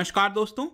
नमस्कार दोस्तों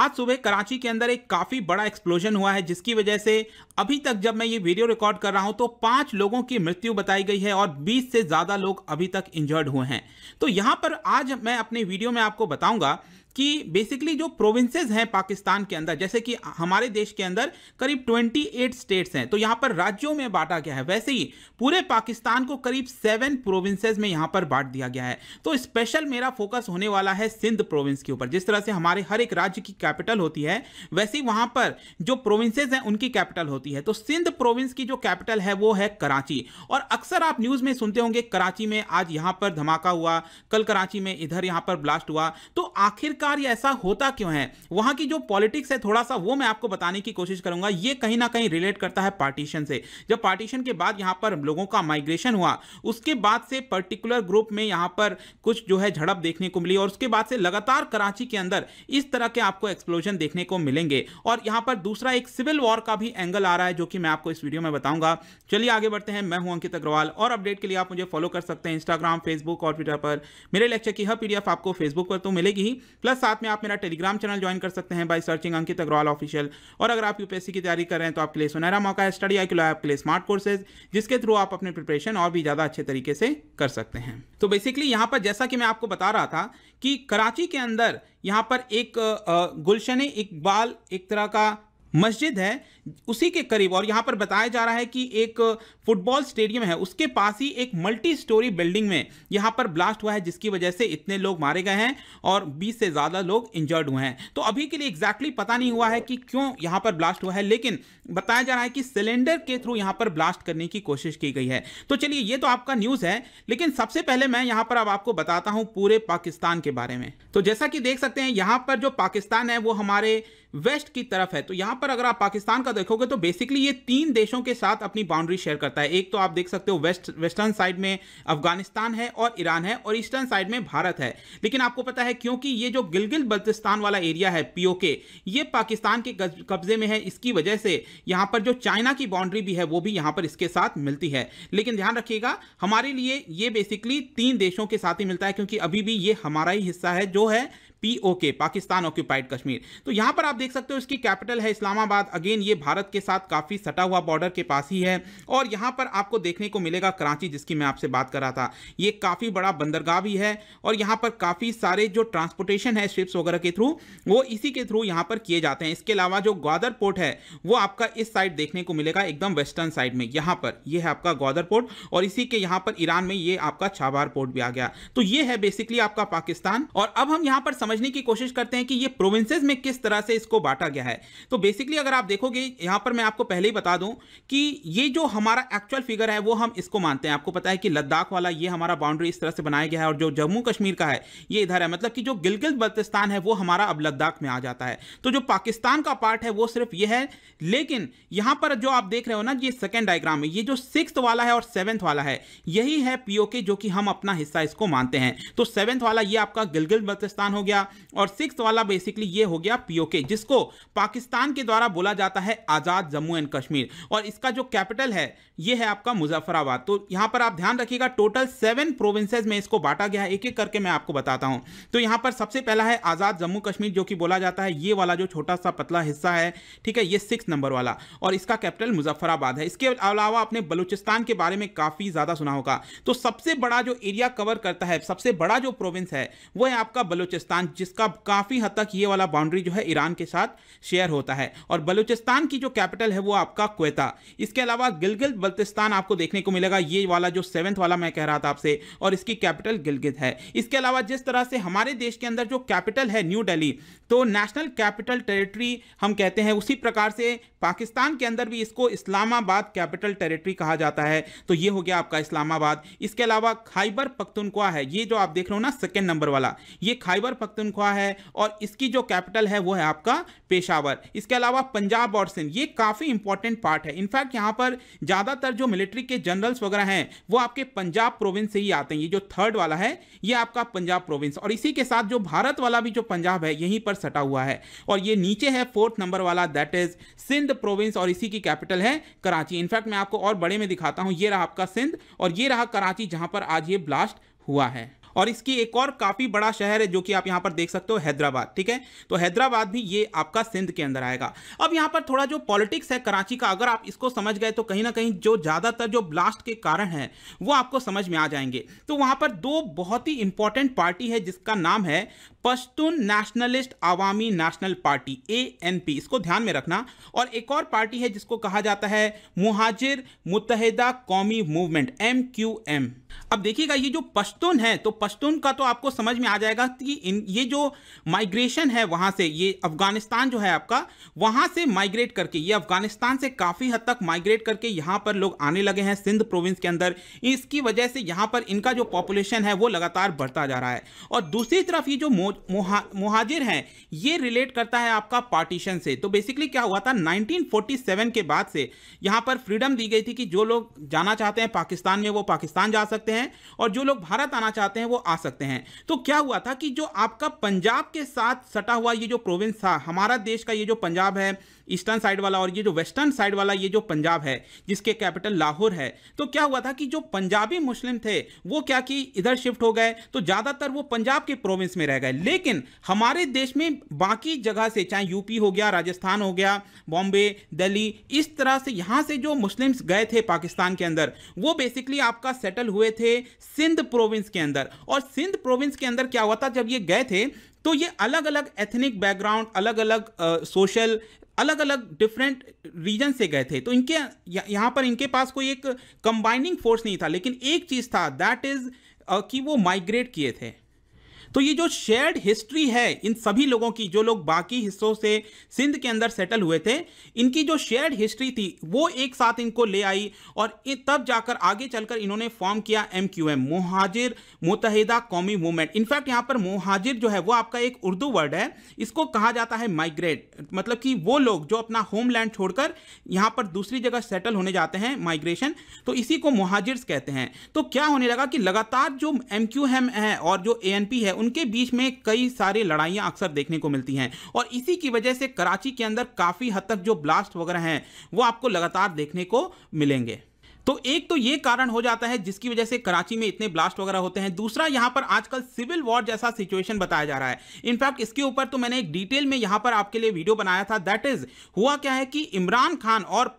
आज सुबह कराची के अंदर एक काफ़ी बड़ा एक्सप्लोजन हुआ है जिसकी वजह से अभी तक जब मैं ये वीडियो रिकॉर्ड कर रहा हूं तो पांच लोगों की मृत्यु बताई गई है और 20 से ज़्यादा लोग अभी तक इंजर्ड हुए हैं तो यहां पर आज मैं अपने वीडियो में आपको बताऊंगा कि बेसिकली जो प्रोविंसेस हैं पाकिस्तान के अंदर जैसे कि हमारे देश के अंदर करीब 28 स्टेट्स हैं तो यहाँ पर राज्यों में बांटा गया है वैसे ही पूरे पाकिस्तान को करीब सेवन प्रोविंसेस में यहाँ पर बांट दिया गया है तो स्पेशल मेरा फोकस होने वाला है सिंध प्रोविंस के ऊपर जिस तरह से हमारे हर एक राज्य की कैपिटल होती है वैसे ही वहाँ पर जो प्रोविंसेज हैं उनकी कैपिटल होती है तो सिंध प्रोविंस की जो कैपिटल है वो है कराची और अक्सर आप न्यूज़ में सुनते होंगे कराची में आज यहाँ पर धमाका हुआ कल कराची में इधर यहाँ पर ब्लास्ट हुआ तो आखिर आखिरकार ये ऐसा होता क्यों है वहां की जो पॉलिटिक्स है थोड़ा सा वो मैं आपको बताने की कोशिश करूंगा ये कहीं ना कहीं रिलेट करता है पार्टीशन से जब पार्टीशन के बाद यहां पर लोगों का माइग्रेशन हुआ उसके बाद से पर्टिकुलर ग्रुप में यहां पर कुछ जो है झड़प देखने को मिली और उसके बाद से लगातार कराची के अंदर इस तरह के आपको एक्सप्लोजन देखने को मिलेंगे और यहां पर दूसरा एक सिविल वॉर का भी एंगल आ रहा है जो कि मैं आपको इस वीडियो में बताऊंगा चलिए आगे बढ़ते हैं मैं हूं अंकित अग्रवाल और अपडेट के लिए आप मुझे फॉलो कर सकते हैं इंस्टाग्राम फेसबुक और ट्विटर पर मेरे लेक्चर की हर पीडीएफ आपको फेसबुक पर तो मिलेगी ही प्लस प्लस साथ में आप मेरा टेलीग्राम चैनल ज्वाइन कर सकते हैं by searching Ankit Agrawal official और अगर आप यूपीएससी की तैयारी कर रहे हैं तो आपके लिए सुनहरा मौका है स्टडी आई क्यू आपके लिए स्मार्ट कोर्सेज जिसके थ्रू आप अपने प्रिपरेशन और भी ज़्यादा अच्छे तरीके से कर सकते हैं तो बेसिकली यहाँ पर जैसा कि मैं आपको बता रहा था कि कराची के अंदर यहाँ पर एक गुलशन इकबाल एक तरह का मस्जिद है उसी के करीब और यहाँ पर बताया जा रहा है कि एक फुटबॉल स्टेडियम है उसके पास ही एक मल्टी स्टोरी बिल्डिंग में यहाँ पर ब्लास्ट हुआ है जिसकी वजह से इतने लोग मारे गए हैं और 20 से ज़्यादा लोग इंजर्ड हुए हैं तो अभी के लिए एग्जैक्टली exactly पता नहीं हुआ है कि क्यों यहाँ पर ब्लास्ट हुआ है लेकिन बताया जा रहा है कि सिलेंडर के थ्रू यहाँ पर ब्लास्ट करने की कोशिश की गई है तो चलिए ये तो आपका न्यूज़ है लेकिन सबसे पहले मैं यहाँ पर अब आपको बताता हूँ पूरे पाकिस्तान के बारे में तो जैसा कि देख सकते हैं यहाँ पर जो पाकिस्तान है वो हमारे वेस्ट की तरफ है तो यहाँ पर अगर आप पाकिस्तान का देखोगे तो बेसिकली ये तीन देशों के साथ अपनी बाउंड्री शेयर करता है एक तो आप देख सकते हो वेस्ट वेस्टर्न साइड में अफगानिस्तान है और ईरान है और ईस्टर्न साइड में भारत है लेकिन आपको पता है क्योंकि ये जो गिलगिल बल्तिस्तान वाला एरिया है पीओके ये पाकिस्तान के कब्जे में है इसकी वजह से यहाँ पर जो चाइना की बाउंड्री भी है वो भी यहाँ पर इसके साथ मिलती है लेकिन ध्यान रखिएगा हमारे लिए ये बेसिकली तीन देशों के साथ ही मिलता है क्योंकि अभी भी ये हमारा ही हिस्सा है जो है पीओके पाकिस्तान ऑक्यूपाइड कश्मीर तो यहां पर आप देख सकते हो इसकी कैपिटल है इस्लामाबाद अगेन ये भारत के साथ काफी सटा हुआ बॉर्डर के पास ही है और यहां पर आपको देखने को मिलेगा कराची जिसकी मैं आपसे बात कर रहा था ये काफी बड़ा बंदरगाह भी है और यहां पर काफी सारे जो ट्रांसपोर्टेशन है शिप्स वगैरह के थ्रू वो इसी के थ्रू यहां पर किए जाते हैं इसके अलावा जो ग्वादर पोर्ट है वो आपका इस साइड देखने को मिलेगा एकदम वेस्टर्न साइड में यहां पर यह है आपका ग्वादर पोर्ट और इसी के यहां पर ईरान में ये आपका छाबार पोर्ट भी आ गया तो ये है बेसिकली आपका पाकिस्तान और अब हम यहां पर समझ समझने की कोशिश करते हैं कि ये प्रोविंसेस में किस तरह से इसको बांटा गया है तो बेसिकली अगर आप देखोगे यहाँ पर मैं आपको पहले ही बता दूँ कि ये जो हमारा एक्चुअल फिगर है वो हम इसको मानते हैं आपको पता है कि लद्दाख वाला ये हमारा बाउंड्री इस तरह से बनाया गया है और जो जम्मू कश्मीर का है ये इधर है मतलब कि जो गिलगित बल्तिस्तान है वो हमारा अब लद्दाख में आ जाता है तो जो पाकिस्तान का पार्ट है वो सिर्फ ये है लेकिन यहाँ पर जो आप देख रहे हो ना ये सेकेंड डायग्राम है ये जो सिक्स वाला है और सेवन्थ वाला है यही है पीओके जो कि हम अपना हिस्सा इसको मानते हैं तो सेवन्थ वाला ये आपका गिलगित बल्तिस्तान हो गया गया और सिक्स वाला बेसिकली ये हो गया पीओके जिसको पाकिस्तान के द्वारा बोला जाता है आज़ाद जम्मू एंड कश्मीर और इसका जो कैपिटल है ये है आपका मुजफ्फराबाद तो यहां पर आप ध्यान रखिएगा टोटल सेवन प्रोविंसेज में इसको बांटा गया है एक एक करके मैं आपको बताता हूं तो यहां पर सबसे पहला है आज़ाद जम्मू कश्मीर जो कि बोला जाता है ये वाला जो छोटा सा पतला हिस्सा है ठीक है ये सिक्स नंबर वाला और इसका कैपिटल मुजफ्फराबाद है इसके अलावा आपने बलूचिस्तान के बारे में काफ़ी ज़्यादा सुना होगा तो सबसे बड़ा जो एरिया कवर करता है सबसे बड़ा जो प्रोविंस है वो है आपका बलूचिस्तान ईरान जिसका काफ़ी हद तक ये वाला बाउंड्री जो है ईरान के साथ शेयर होता है और बलूचिस्तान की जो कैपिटल है वो आपका क्वेता इसके अलावा गिलगित बल्तिस्तान आपको देखने को मिलेगा ये वाला जो सेवन्थ वाला मैं कह रहा था आपसे और इसकी कैपिटल गिलगित है इसके अलावा जिस तरह से हमारे देश के अंदर जो कैपिटल है न्यू डेली तो नेशनल कैपिटल टेरिटरी हम कहते हैं उसी प्रकार से पाकिस्तान के अंदर भी इसको इस्लामाबाद कैपिटल टेरिटरी कहा जाता है तो ये हो गया आपका इस्लामाबाद इसके अलावा खाइबर पख्तुनख्वा है ये जो आप देख रहे हो ना सेकेंड नंबर वाला ये खाइबर पख्तनख्वा है और इसकी जो कैपिटल है वो है आपका पेशावर इसके अलावा पंजाब और सिंध ये काफ़ी इंपॉर्टेंट पार्ट है इनफैक्ट यहाँ पर ज़्यादातर जो मिलिट्री के जनरल्स वगैरह हैं वो आपके पंजाब प्रोविंस से ही आते हैं ये जो थर्ड वाला है ये आपका पंजाब प्रोविंस और इसी के साथ जो भारत वाला भी जो पंजाब है यहीं पर सटा हुआ है और ये नीचे है फोर्थ नंबर वाला दैट इज सिंध प्रोविंस और इसी की कैपिटल है कराची इनफैक्ट मैं आपको और बड़े में दिखाता हूँ ये रहा आपका सिंध और ये रहा कराची जहाँ पर आज ये ब्लास्ट हुआ है और इसकी एक और काफ़ी बड़ा शहर है जो कि आप यहाँ पर देख सकते हो हैदराबाद ठीक है तो हैदराबाद भी ये आपका सिंध के अंदर आएगा अब यहाँ पर थोड़ा जो पॉलिटिक्स है कराची का अगर आप इसको समझ गए तो कहीं ना कहीं जो ज़्यादातर जो ब्लास्ट के कारण है वो आपको समझ में आ जाएंगे तो वहाँ पर दो बहुत ही इंपॉर्टेंट पार्टी है जिसका नाम है Pashtun nationalist Awami National Party ए इसको ध्यान में रखना और एक और पार्टी है जिसको कहा जाता है मुहाजिर मुतहदा कौमी मूवमेंट एम अब देखिएगा ये जो पश्तून है तो पश्तून का तो आपको समझ में आ जाएगा कि इन ये जो माइग्रेशन है वहाँ से ये अफगानिस्तान जो है आपका वहाँ से माइग्रेट करके ये अफगानिस्तान से काफ़ी हद तक माइग्रेट करके यहाँ पर लोग आने लगे हैं सिंध प्रोविंस के अंदर इसकी वजह से यहाँ पर इनका जो पॉपुलेशन है वो लगातार बढ़ता जा रहा है और दूसरी तरफ ये जो मुहा, मुहाजिर हैं ये रिलेट करता है आपका पार्टीशन से तो बेसिकली क्या हुआ था नाइनटीन के बाद से यहाँ पर फ्रीडम दी गई थी कि जो लोग जाना चाहते हैं पाकिस्तान में वो पाकिस्तान जा सकते हैं और जो लोग भारत आना चाहते हैं वो आ सकते हैं तो क्या हुआ था कि जो आपका पंजाब के साथ सटा हुआ ये जो प्रोविंस था हमारा देश का ये जो पंजाब है ईस्टर्न साइड वाला और ये जो वेस्टर्न साइड वाला ये जो पंजाब है जिसके कैपिटल लाहौर है तो क्या हुआ था कि जो पंजाबी मुस्लिम थे वो क्या कि इधर शिफ्ट हो गए तो ज़्यादातर वो पंजाब के प्रोविंस में रह गए लेकिन हमारे देश में बाकी जगह से चाहे यूपी हो गया राजस्थान हो गया बॉम्बे दिल्ली इस तरह से यहाँ से जो मुस्लिम्स गए थे पाकिस्तान के अंदर वो बेसिकली आपका सेटल हुए थे सिंध प्रोविंस के अंदर और सिंध प्रोविंस के अंदर क्या हुआ था जब ये गए थे तो ये अलग अलग एथनिक बैकग्राउंड अलग अलग सोशल अलग अलग डिफरेंट रीजन से गए थे तो इनके यहाँ पर इनके पास कोई एक कंबाइनिंग फोर्स नहीं था लेकिन एक चीज़ था दैट इज़ कि वो माइग्रेट किए थे तो ये जो शेयर्ड हिस्ट्री है इन सभी लोगों की जो लोग बाकी हिस्सों से सिंध के अंदर सेटल हुए थे इनकी जो शेयर्ड हिस्ट्री थी वो एक साथ इनको ले आई और तब जाकर आगे चलकर इन्होंने फॉर्म किया M Q M Muhajir Muttahida Qaumi Movement in fact यहाँ पर मुहाजिर जो है वो आपका एक उर्दू वर्ड है इसको कहा जाता है माइग्रेट मतलब कि वो लोग जो अपना होमलैंड छोड़कर यहाँ पर दूसरी जगह सेटल होने जाते हैं माइग्रेशन तो इसी को मुहाजिर कहते हैं तो क्या होने लगा कि लगातार जो एम है और जो ए है उनके बीच में कई सारी लड़ाइयाँ अक्सर देखने को मिलती हैं और इसी की वजह से कराची के अंदर काफ़ी हद तक जो ब्लास्ट वगैरह हैं वो आपको लगातार देखने को मिलेंगे तो एक तो ये कारण हो जाता है जिसकी वजह से कराची में इतने ब्लास्ट वगैरह होते हैं दूसरा यहाँ पर आजकल सिविल वॉर जैसा सिचुएशन बताया जा रहा है इनफैक्ट इसके ऊपर तो मैंने एक डिटेल में यहाँ पर आपके लिए वीडियो बनाया था दैट इज हुआ क्या है कि इमरान खान और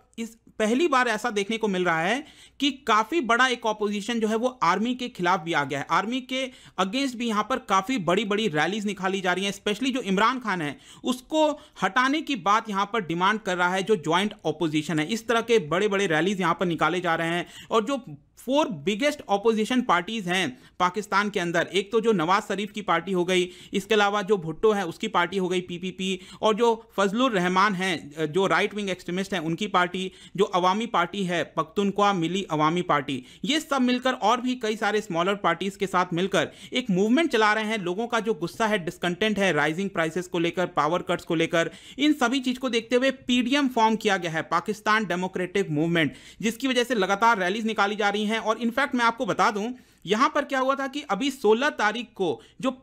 पहली बार ऐसा देखने को मिल रहा है कि काफ़ी बड़ा एक ऑपोजिशन जो है वो आर्मी के खिलाफ भी आ गया है आर्मी के अगेंस्ट भी यहां पर काफ़ी बड़ी बड़ी रैलीज निकाली जा रही हैं स्पेशली जो इमरान खान है उसको हटाने की बात यहां पर डिमांड कर रहा है जो ज्वाइंट ऑपोजिशन है इस तरह के बड़े बड़े रैलीज यहां पर निकाले जा रहे हैं और जो फोर बिगेस्ट ऑपोजिशन पार्टीज हैं पाकिस्तान के अंदर एक तो जो नवाज शरीफ की पार्टी हो गई इसके अलावा जो भुट्टो है उसकी पार्टी हो गई पीपीपी और जो फजलुर रहमान हैं जो राइट विंग एक्सट्रीमिस्ट हैं उनकी पार्टी जो अवामी पार्टी है पख्तुनख्वा मिली अवामी पार्टी ये सब मिलकर और भी कई सारे स्मॉलर पार्टीज के साथ मिलकर एक मूवमेंट चला रहे हैं लोगों का जो गुस्सा है डिसकंटेंट है राइजिंग प्राइसेस को लेकर पावर कट्स को लेकर इन सभी चीज को देखते हुए पीडीएम फॉर्म किया गया है पाकिस्तान डेमोक्रेटिक मूवमेंट जिसकी वजह से लगातार रैलीज निकाली जा रही हैं हैं और इनफैक्ट मैं आपको बता दूं यहां पर क्या हुआ था कि अभी 16 तारीख को जो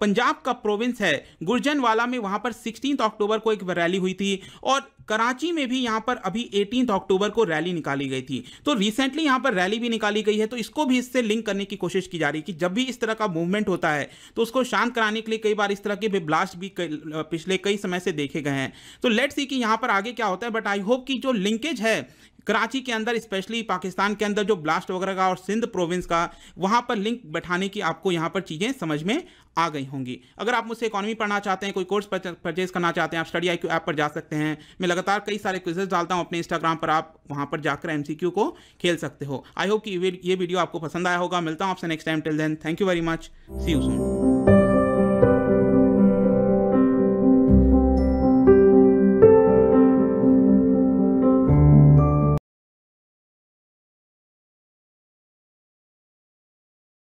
पंजाब का प्रोविंस है गुर्जनवाला में वहां पर सिक्सटीन अक्टूबर को एक रैली हुई थी और कराची में भी यहां पर अभी एटीन अक्टूबर को रैली निकाली गई थी तो रिसेंटली यहां पर रैली भी निकाली गई है तो इसको भी इससे लिंक करने की कोशिश की जा रही है कि जब भी इस तरह का मूवमेंट होता है तो उसको शांत कराने के लिए कई बार इस तरह के भी ब्लास्ट भी पिछले कई समय से देखे गए हैं तो लेट्स सी कि यहां पर आगे क्या होता है बट आई होप कि जो लिंकेज है कराची के अंदर स्पेशली पाकिस्तान के अंदर जो ब्लास्ट वगैरह का और सिंध प्रोविंस का वहाँ पर लिंक बैठाने की आपको यहाँ पर चीज़ें समझ में आ गई होंगी अगर आप मुझसे इकॉनॉमी पढ़ना चाहते हैं कोई कोर्स परचेज करना चाहते हैं आप स्टडी आई क्यू ऐप पर जा सकते हैं मैं लगातार कई सारे क्विजेज डालता हूँ अपने इंस्टाग्राम पर आप वहाँ पर जाकर एम को खेल सकते हो आई होप कि ये वीडियो आपको पसंद आया होगा मिलता हूँ आपसे next time till then thank you very much see you soon